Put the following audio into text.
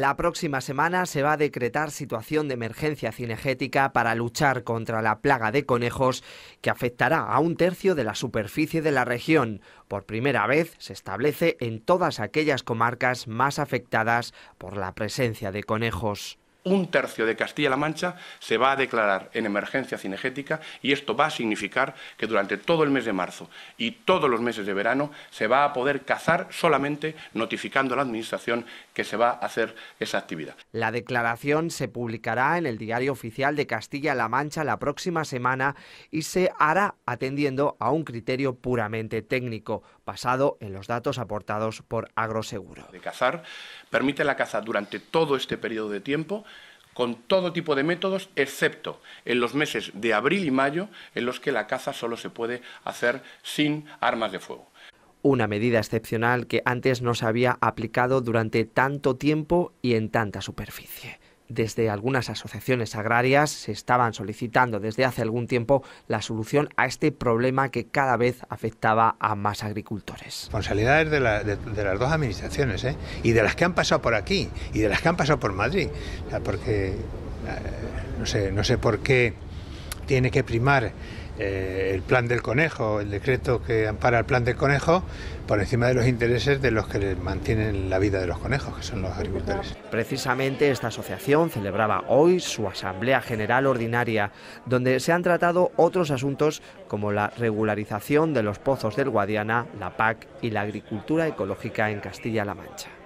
La próxima semana se va a decretar situación de emergencia cinegética para luchar contra la plaga de conejos que afectará a un tercio de la superficie de la región. Por primera vez se establece en todas aquellas comarcas más afectadas por la presencia de conejos un tercio de Castilla-La Mancha se va a declarar en emergencia cinegética y esto va a significar que durante todo el mes de marzo y todos los meses de verano se va a poder cazar solamente notificando a la Administración que se va a hacer esa actividad. La declaración se publicará en el Diario Oficial de Castilla-La Mancha la próxima semana y se hará atendiendo a un criterio puramente técnico, basado en los datos aportados por Agroseguro. De cazar permite la caza durante todo este periodo de tiempo con todo tipo de métodos, excepto en los meses de abril y mayo, en los que la caza solo se puede hacer sin armas de fuego. Una medida excepcional que antes no se había aplicado durante tanto tiempo y en tanta superficie desde algunas asociaciones agrarias se estaban solicitando desde hace algún tiempo la solución a este problema que cada vez afectaba a más agricultores. Responsabilidades de, las dos administraciones ¿eh? y de las que han pasado por aquí y de las que han pasado por Madrid, porque eh, no sé, no sé por qué tiene que primar eh, el plan del conejo, el decreto que ampara el plan del conejo, por encima de los intereses de los que mantienen la vida de los conejos, que son los agricultores. Precisamente esta asociación celebraba hoy su Asamblea General Ordinaria, donde se han tratado otros asuntos como la regularización de los pozos del Guadiana, la PAC y la agricultura ecológica en Castilla-La Mancha.